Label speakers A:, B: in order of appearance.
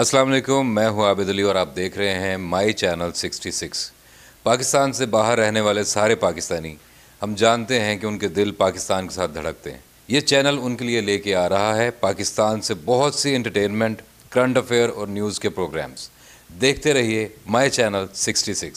A: अस्सलाम वालेकुम मैं हूं आबिद अली और आप देख रहे हैं माई चैनल 66 पाकिस्तान से बाहर रहने वाले सारे पाकिस्तानी हम जानते हैं कि उनके दिल पाकिस्तान के साथ धड़कते हैं ये चैनल उनके लिए लेके आ रहा है पाकिस्तान से बहुत सी इंटरटेनमेंट करंट अफेयर और न्यूज़ के प्रोग्राम्स देखते रहिए माई चैनल सिक्सटी